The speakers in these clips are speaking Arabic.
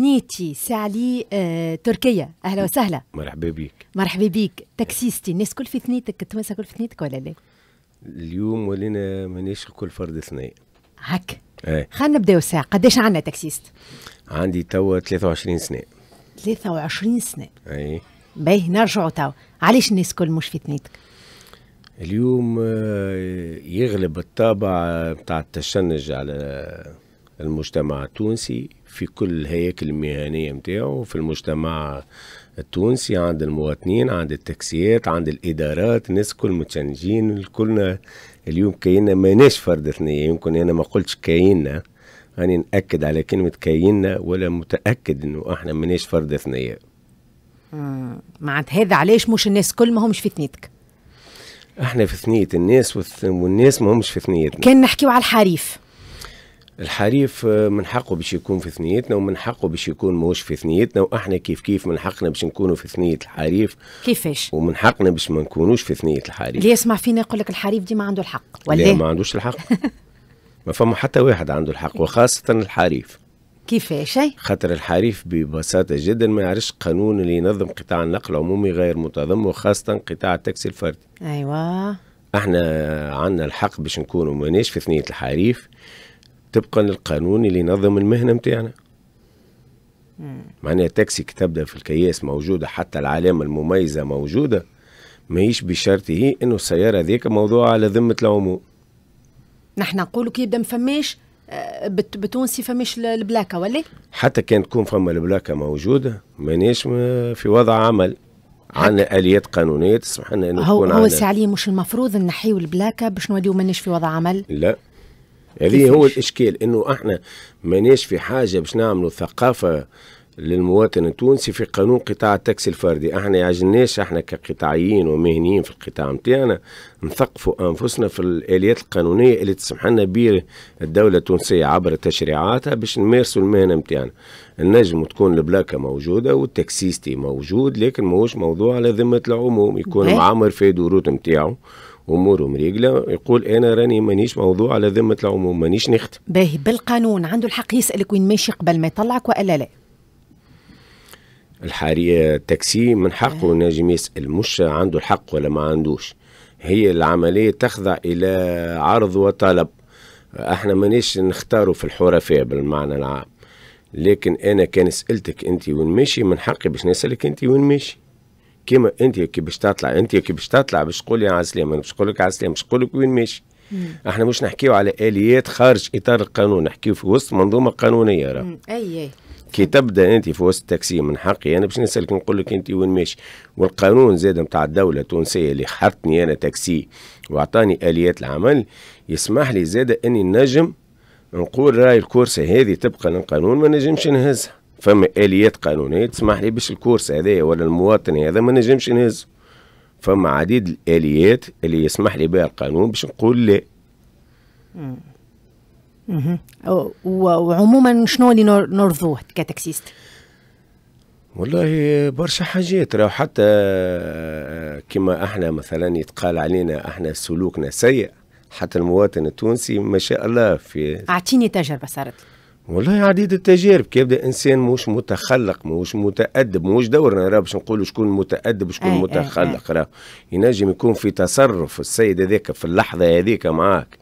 نيتشي سالي آه، تركيا اهلا وسهلا مرحبا بك مرحبا بك تكسيستي الناس كل في ثنيتك التوانسه كل في ثنيتك ولا لا؟ اليوم ولينا مانيش كل فرد ثنائي هك ايه خلينا نبداو ساعة قداش عندنا تكسيست؟ عندي توا 23 سنة 23 سنة اي باهي نرجعوا توا علاش الناس كل مش في ثنيتك؟ اليوم آه، يغلب الطابع بتاع التشنج على المجتمع التونسي في كل الهياكل المهنية نتاعو في المجتمع التونسي عند المواطنين عند التاكسيات عند الإدارات الناس كل متشنجين كلنا اليوم كاينه ماناش فرد ثنية يمكن أنا ما قلتش كاينه راني نأكد على كلمة كاينه ولا متأكد إنه إحنا ماناش فرد ثنية معناتها هذا علاش مش الناس كل ما همش في ثنيتك احنا في ثنية الناس والناس ما همش في ثنيتنا كان نحكيو على الحريف الحريف آه، من حقه باش يكون في ثنيتنا ومن حقه باش يكون موش في ثنيتنا واحنا كيف كيف من حقنا باش نكونوا في ثنيه الحريف كيفاش ومن حقنا باش ما نكونوش في ثنيه الحريف اللي يسمع فينا يقول لك الحريف ديما عنده الحق ولا لا إيه؟ ما عندوش الحق ما فما حتى واحد عنده الحق وخاصه الحريف كيفاش إيه؟ خاطر الحريف ببساطه جدا ما يعرفش قانون اللي ينظم قطاع النقل العمومي غير منتظم وخاصه قطاع التاكسي الفردي ايوه احنا عندنا الحق باش نكونوا ماناش في ثنيه الحريف طبقا للقانون اللي ينظم المهنه نتاعنا معناها تاكسي كتبدا في الكياس موجوده حتى العلامه المميزه موجوده ماهيش بشرطه انه السياره ذيك موضوعه على ذمه العموم نحن نقولوا كي يبدا مفماش فماش آه، بتونسي فماش البلاكه ولا حتى كان تكون فما البلاكه موجوده مانيش آه، في وضع عمل عندنا اليات قانونيه تسمح لنا انه هو هو سي علي مش المفروض نحيو البلاكه باش نوليو ماناش في وضع عمل لا هذه يعني هو الاشكال انه احنا ماناش في حاجه باش نعملوا ثقافه للمواطن التونسي في قانون قطاع التاكسي الفردي احنا يعجلناش احنا كقطاعيين ومهنيين في القطاع نتاعنا نثقفوا انفسنا في الاليات القانونيه اللي تسمح لنا بها الدوله التونسيه عبر تشريعاتها باش نمارسوا المهنه نتاعنا النجم تكون البلاكه موجوده والتاكسيستي موجود لكن ماهوش موضوع على ذمه العموم يكون معمر إيه؟ في دوروت نتاعو امورهم مريقله يقول انا راني مانيش موضوع على ذمه العموم مانيش نخت باهي بالقانون عنده الحق يسالك وين ماشي قبل ما يطلعك والا لا الحارية التاكسي من حقه آه. نجم يسال مش عنده الحق ولا ما عندوش هي العمليه تخضع الى عرض وطلب احنا مانيش نختاروا في الحرفاء بالمعنى العام لكن انا كان سالتك انت وين ماشي من حقي باش نسالك انت وين ماشي كيما انت كي باش تطلع انت كي باش تطلع باش تقول يا عسلامه السلامه باش نقول لك عسلامه باش نقول لك وين ماشي احنا مش نحكيو على اليات خارج اطار القانون نحكيو في وسط منظومه قانونيه راه اي اي كي تبدا انت في وسط التاكسي من حقي انا باش نسالك نقول لك انت وين ماشي والقانون زاد نتاع الدوله التونسيه اللي حطني انا تاكسي واعطاني اليات العمل يسمح لي زاد اني نجم نقول راي الكورسه هذه طبقا للقانون ما نجمش نهزها فما اليات قانونيه تسمح لي باش الكورس هذايا ولا المواطن هذا ما نجمش نهز فما عديد الاليات اللي يسمح لي بها القانون باش نقول لا وعموما شنو اللي نرضوه كتاكسيست والله برشا حاجات راهو حتى آه، كما احنا مثلا يتقال علينا احنا سلوكنا سيء حتى المواطن التونسي ما شاء الله في اعطيني تجربه صارت لي والله عديد التجارب كيبدا انسان مش متخلق مش متادب مش دورنا راه باش نقولوا شكون متادب وشكون متخلق راه ينجم يكون في تصرف السيد هذاك في اللحظه هذيك معاك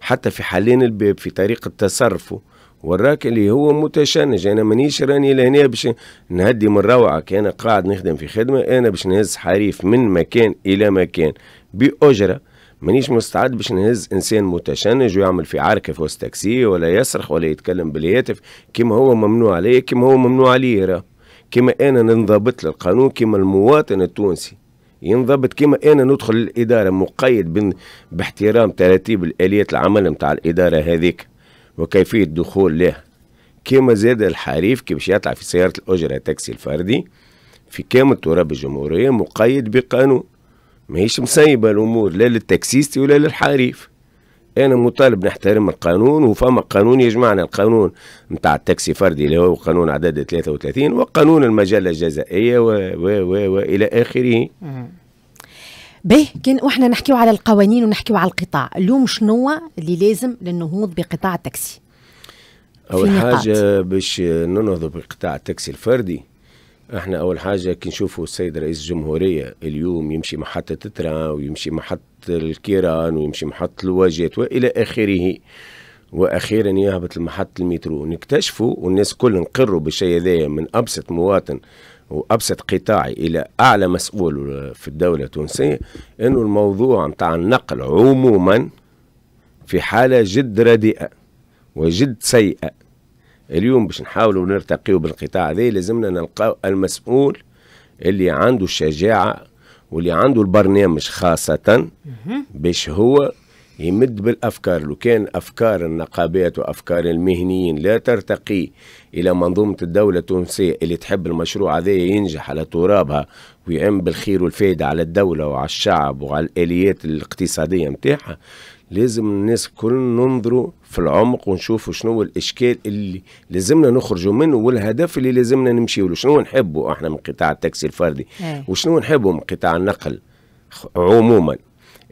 حتى في حلين الباب في طريقه تصرفه وراك اللي هو متشنج انا مانيش راني لهنا باش نهدي من روعك انا قاعد نخدم في خدمه انا باش نهز حريف من مكان الى مكان باجره مانيش مستعد باش نهز انسان متشنج ويعمل في عركه في وسط تاكسي ولا يصرخ ولا يتكلم بالهاتف كما هو ممنوع عليا كما هو ممنوع عليا راه كما انا ننضبط للقانون كما المواطن التونسي ينضبط كما انا ندخل الاداره مقيد باحترام تراتيب الاليات العمل نتاع الاداره هذيك وكيفيه الدخول لها كما زاد الحريف كي باش يطلع في سياره الاجره تاكسي الفردي في كامل تراب الجمهوريه مقيد بقانون ماهيش مسيبه الامور لا للتاكسيستي ولا للحريف انا مطالب نحترم القانون وفما قانون يجمعنا القانون نتاع التاكسي فردي اللي هو قانون عدد 33 وقانون المجله الجزائيه و و و والى اخره به كان واحنا نحكيو على القوانين ونحكيو على القطاع اليوم شنو اللي لازم للنهوض بقطاع التاكسي اول حاجه باش ننهض بقطاع التاكسي الفردي احنا اول حاجه كي نشوفوا السيد رئيس الجمهوريه اليوم يمشي محطه تترا ويمشي محطه الكيران ويمشي محطه الواجهات والى اخره واخيرا يهبط لمحطه المترو نكتشفوا والناس كل نقروا بالشيء هذايا من ابسط مواطن وابسط قطاعي الى اعلى مسؤول في الدوله التونسيه انه الموضوع نتاع النقل عموما في حاله جد رديئه وجد سيئه اليوم باش نحاولوا نرتقيوا بالقطاع هذا لازمنا نلقاو المسؤول اللي عنده الشجاعه واللي عنده البرنامج خاصه باش هو يمد بالافكار لو كان افكار النقابات وافكار المهنيين لا ترتقي الى منظومه الدوله التونسيه اللي تحب المشروع هذا ينجح على ترابها ويعم بالخير والفائده على الدوله وعلى الشعب وعلى الاليات الاقتصاديه نتاعها لازم الناس كل ننظروا في العمق ونشوفوا شنو الاشكال اللي لازمنا نخرجوا منه والهدف اللي لازمنا نمشيوا له شنو نحبوا احنا من قطاع التاكسي الفردي إيه. وشنو نحبوا من قطاع النقل عموما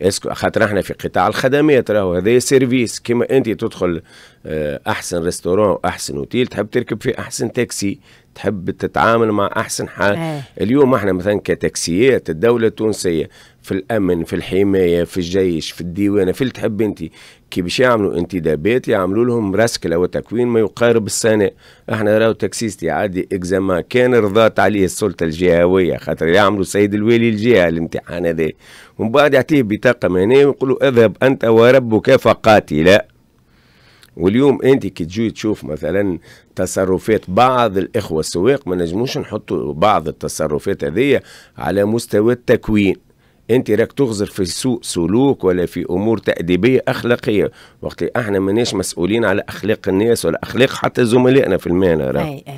اسكو خاطر احنا في قطاع الخدمات راهو هذا سيرفيس كما انت تدخل آه، احسن ريستوران واحسن اوتيل تحب تركب في احسن تاكسي تحب تتعامل مع احسن حال إيه. اليوم احنا مثلا كتاكسيات الدوله التونسيه في الامن في الحمايه في الجيش في الديوانه في اللي تحب انت كي باش يعملوا انتدابات يعملوا لهم راسكله وتكوين تكوين ما يقارب السنه احنا راهو تاكسيستي عادي اكزاما كان رضات عليه السلطه الجهويه خاطر يعملوا سيد الوالي الجهه الامتحان هذا ومن بعد يعطيه بطاقه مهنيه ويقولوا اذهب انت وربك فقاتلا واليوم انت كي تجي تشوف مثلا تصرفات بعض الاخوه السواق ما نجموش نحطوا بعض التصرفات هذه على مستوى التكوين انت راك تغزر في سوء سلوك ولا في امور تاديبيه اخلاقيه وقت احنا ماناش مسؤولين على اخلاق الناس ولا اخلاق حتى زملائنا في المهنه راه اي اي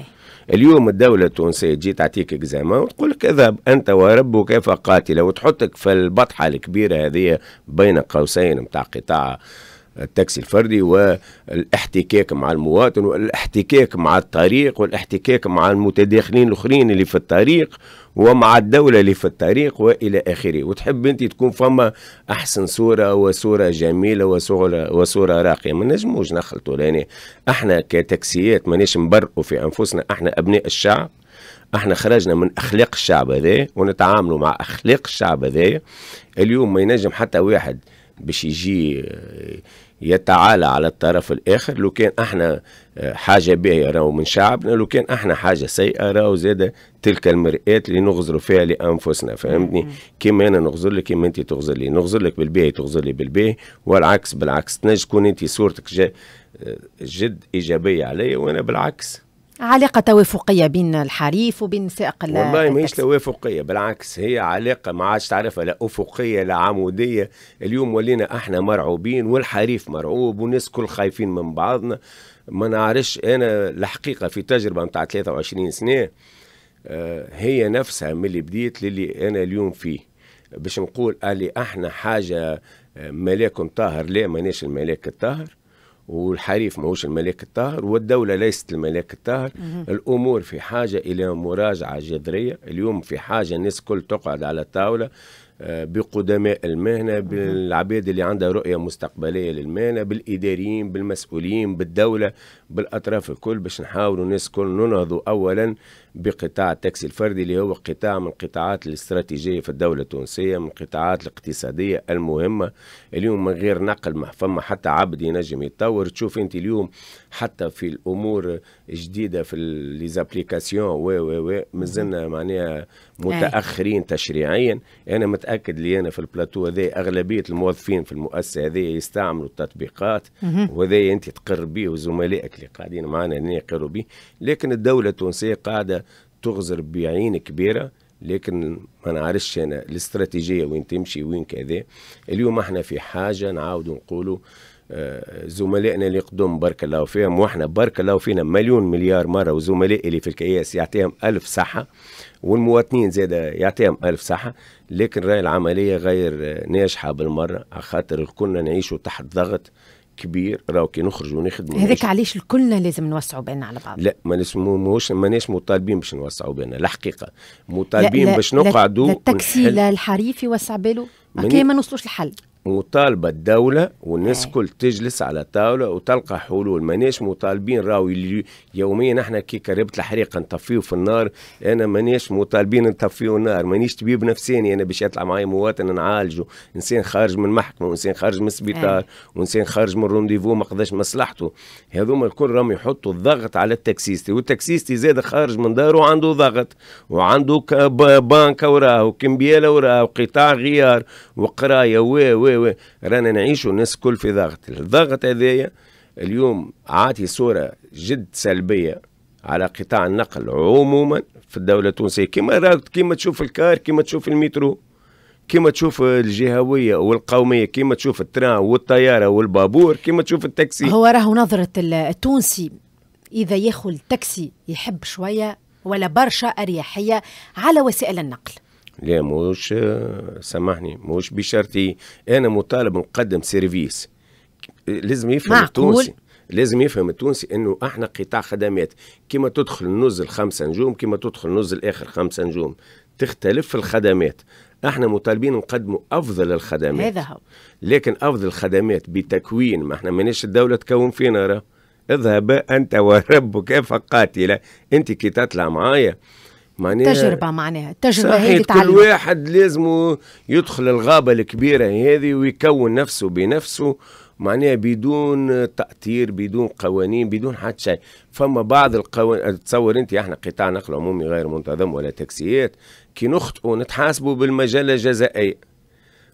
اليوم الدولة التونسية تجي تعطيك اكزامان وتقول لك اذهب أنت وربك فقاتلة وتحطك في البطحة الكبيرة هذه بين قوسين متاع قطاع التاكسي الفردي والاحتكاك مع المواطن والاحتكاك مع الطريق والاحتكاك مع المتداخلين الاخرين اللي في الطريق ومع الدولة اللي في الطريق وإلى آخره وتحب أنت تكون فما أحسن صورة وصورة جميلة وصورة, وصورة راقية ما نجموش نخلطوا لأن احنا كتاكسيات ماناش نبرقوا في أنفسنا احنا أبناء الشعب احنا خرجنا من اخلاق الشعب هذا ونتعاملوا مع اخلاق الشعب هذا اليوم ما ينجم حتى واحد باش يجي يتعالى على الطرف الاخر لو كان احنا آه، حاجه باهيه راهو من شعبنا لو كان احنا حاجه سيئه راهو زاده تلك المرآة اللي نغزر فيها لانفسنا فهمتني كيما انا نغزر لك كيما انت تغزر لي نغزر لك بالباهي تغزر لي بالباهي والعكس بالعكس تنجم تكون انت صورتك آه، جد ايجابيه عليا وانا بالعكس علاقة توافقية بين الحريف وبين سائق والله ماهيش توافقية بالعكس هي علاقة ما عادش تعرفها لا أفقية لا عمودية اليوم ولينا احنا مرعوبين والحريف مرعوب والناس كل خايفين من بعضنا ما نعرفش أنا الحقيقة في تجربة نتاع 23 سنة آه، هي نفسها من اللي بديت للي أنا اليوم فيه باش نقول قال لي احنا حاجة آه، ملاك طاهر لا ماناش الملاك الطاهر والحريف ماهوش الملاك الطاهر والدولة ليست الملاك الطاهر الأمور في حاجة إلى مراجعة جذرية اليوم في حاجة الناس كل تقعد على الطاولة آه، بقدماء المهنة بالعباد اللي عندها رؤية مستقبلية للمهنة بالإداريين بالمسؤولين بالدولة بالأطراف الكل باش نحاولوا الناس كل ننهضوا أولا بقطاع التاكسي الفردي اللي هو قطاع من القطاعات الاستراتيجية في الدولة التونسية من القطاعات الاقتصادية المهمة اليوم من غير نقل ما فما حتى عبد ينجم يتطور تشوف انت اليوم حتى في الامور جديده في ليزابليكاسيون و و و مازلنا معناها متاخرين تشريعيا انا متاكد لي انا في البلاتو هذا اغلبيه الموظفين في المؤسسه هذه يستعملوا التطبيقات وهذا انت تقر به وزملائك اللي قاعدين معنا هنا يقروا به لكن الدوله التونسيه قاعده تغزر بعين كبيره لكن ما نعرفش انا الاستراتيجيه وين تمشي وين كذا اليوم احنا في حاجه نعاود نقولوا آه، زملائنا اللي قدم بارك الله فيهم واحنا بارك الله فينا مليون مليار مره وزملائي اللي في الكياس يعطيهم ألف صحه والمواطنين زاده يعطيهم ألف صحه لكن راي العمليه غير آه، ناجحه بالمره على خاطر كنا نعيشوا تحت ضغط كبير راهو كي نخرجوا نخدموا هذاك علاش الكلنا لازم نوسعوا بيننا على بعض لا ما نسموش ماناش مطالبين باش نوسعوا بيننا الحقيقه مطالبين باش نقعدوا التاكسي الحريف يوسع باله ما نوصلوش الحل مطالبة الدولة والناس الكل تجلس على طاولة وتلقى حلول ماناش مطالبين راوي يوميا احنا كي كربت الحريق نطفيه في النار أنا ماناش مطالبين نطفيه النار مانيش طبيب نفساني أنا باش يطلع معايا مواطن نعالجه إنسان خارج من محكمة وإنسان خارج من سبيطار وإنسان خارج من رونديفو ما قضاش مصلحته هذوما الكل راهم يحطوا الضغط على التاكسيستي والتاكسيستي زاد خارج من داره وعنده ضغط وعنده بانكا وراه وكمبيالة وراه وقطاع غيار وقراية و و رانا نعيشوا الناس الكل في ضغط الضغط هذايا اليوم عاطي صوره جد سلبيه على قطاع النقل عموما في الدوله التونسيه كما كما تشوف الكار كما تشوف المترو كما تشوف الجهويه والقوميه كما تشوف التران والطياره والبابور كما تشوف التاكسي هو راهو نظره التونسي اذا ياخذ التاكسي يحب شويه ولا برشا اريحيه على وسائل النقل لا موش آه، سامحني موش بشرطي انا مطالب نقدم سيرفيس لازم يفهم معقول. التونسي لازم يفهم التونسي انه احنا قطاع خدمات كيما تدخل نزل خمسة نجوم كيما تدخل نزل اخر خمسة نجوم تختلف الخدمات احنا مطالبين نقدموا افضل الخدمات هذا هو لكن افضل الخدمات بتكوين ما احنا مانيش الدوله تكون فينا راه اذهب انت وربك فقاتله انت كي تطلع معايا معناها تجربة معناها التجربة هذه كل واحد لازم يدخل الغابة الكبيرة هذه ويكون نفسه بنفسه معناها بدون تأثير بدون قوانين بدون حتى شيء فما بعض القوانين تصور انت احنا قطاع نقل عمومي غير منتظم ولا تاكسيات كي نخطئوا نتحاسبوا بالمجلة الجزائية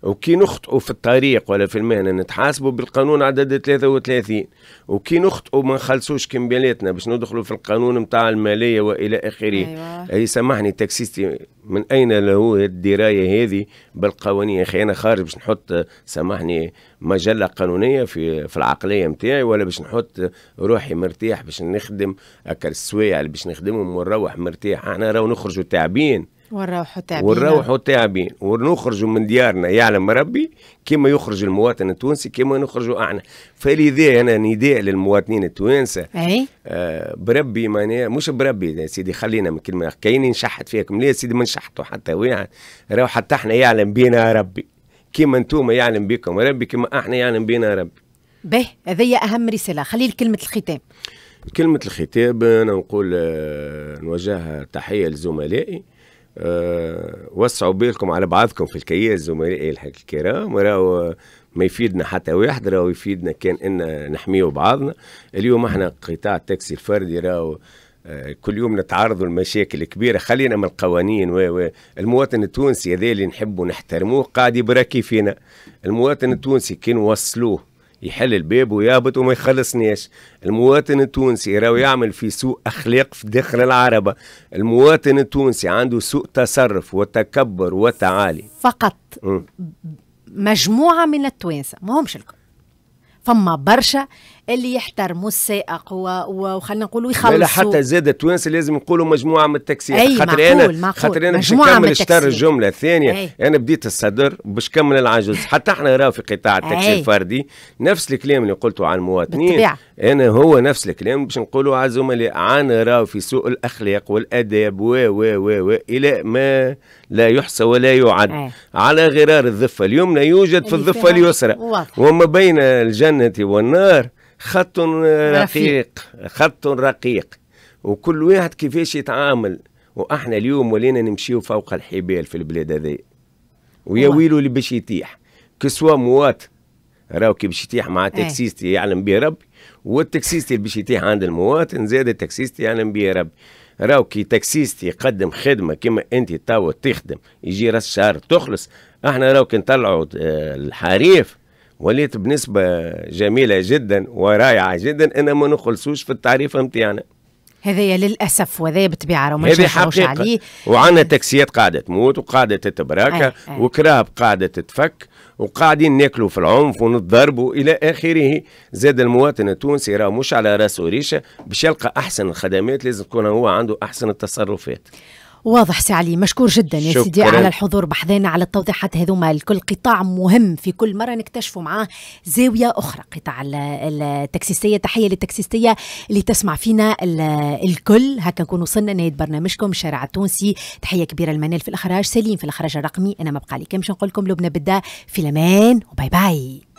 وكي نخطئوا في الطريق ولا في المهنه نتحاسبوا بالقانون عدد 33 وكي نخطئوا ما نخلصوش كمبيالاتنا باش ندخلوا في القانون نتاع الماليه والى اخره أيوة. اي سامحني تاكسيستي من اين له الدرايه هذه بالقوانين يا اخي انا خارج باش نحط سامحني مجله قانونيه في في العقليه نتاعي ولا باش نحط روحي مرتاح باش نخدم اكل السوايع اللي باش نخدمهم ونروح مرتاح احنا راهو نخرجوا تعبين ونروحوا تعبين ونروحوا تعبين ونخرجوا من ديارنا يعلم ربي كما يخرج المواطن التونسي كما نخرجوا احنا فلذا انا نداء للمواطنين التوانسه اي آه بربي معناها مش بربي يا سيدي خلينا من كلمه كاين نشحت فيكم ليه سيدي ما نشحتوا حتى واحد راهو حتى احنا يعلم بينا ربي كما انتم يعلم بكم ربي كما احنا يعلم بينا ربي به هذه اهم رساله خلي كلمه الختام كلمه الختام انا نقول آه، نوجهها تحيه لزملائي آه، وسعوا بالكم على بعضكم في الكياس زملائي إيه الكرام راهو ما يفيدنا حتى واحد راهو يفيدنا كان ان نحميو بعضنا اليوم احنا قطاع التاكسي الفردي راهو آه، كل يوم نتعرضوا لمشاكل كبيره خلينا من القوانين و المواطن التونسي هذا اللي نحبوا نحترموه قاعد يبركي فينا المواطن التونسي كي نوصلوه يحل الباب ويهبط وما يخلصنيش المواطن التونسي راهو يعمل في سوء اخلاق في داخل العربه المواطن التونسي عنده سوء تصرف وتكبر وتعالي فقط مجموعه من التوانسه ما همش الكل فما برشا اللي يحترموا السائق وخلينا نقولوا يخلصوا لا حتى زاد التوانسه لازم نقولوا مجموعه من التاكسيات خاطر انا خاطر انا باش نكمل اشتر الجمله الثانيه أي. انا بديت الصدر باش نكمل العجز حتى احنا راهو في قطاع التاكسي الفردي نفس الكلام اللي قلته على المواطنين بالطبيعة. انا هو نفس الكلام باش نقولوا على الزملاء عانى راهو في سوء الاخلاق والاداب و و و و الى ما لا يحصى ولا يعد أي. على غرار الضفه اليمنى يوجد في الضفه اليسرى وما بين الجنه والنار خط رقيق خط رقيق وكل واحد كيفاش يتعامل واحنا اليوم ولينا نمشيو فوق الحبال في البلاد هذه ويا ويلو اللي باش يتيح كسوا مواطن راهو كي باش يتيح مع إيه. تاكسيستي يعلم به ربي والتاكسيست اللي باش يتيح عند المواطن زاد التاكسيست يعلم به ربي راهو كي تاكسيست يقدم خدمه كما انت تو تخدم يجي راس الشهر تخلص احنا راهو كي نطلعوا آه، الحريف وليت بنسبة جميلة جدا ورائعة جدا أنا ما نخلصوش في التعريفة نتاعنا هذايا للاسف وهذا بطبيعه راهو ما عليه وعندنا تاكسيات قاعده تموت وقاعده تتبراكى وكراب قاعده تتفك وقاعدين ناكلوا في العنف ونتضربوا الى اخره زاد المواطن التونسي راه مش على راسه ريشه باش يلقى احسن الخدمات لازم تكون هو عنده احسن التصرفات واضح سي علي مشكور جدا يا سيدي على الحضور بحذانا على التوضيحات هذوما الكل قطاع مهم في كل مره نكتشفوا معاه زاويه اخرى قطاع التكسيستيه تحيه للتكسيستيه اللي تسمع فينا الكل هكا نكون وصلنا نهايه برنامجكم الشارع التونسي تحيه كبيره لمنال في الاخراج سليم في الاخراج الرقمي انا ما بقى لي كمش نقول لكم لبنى بدا في الامان وباي باي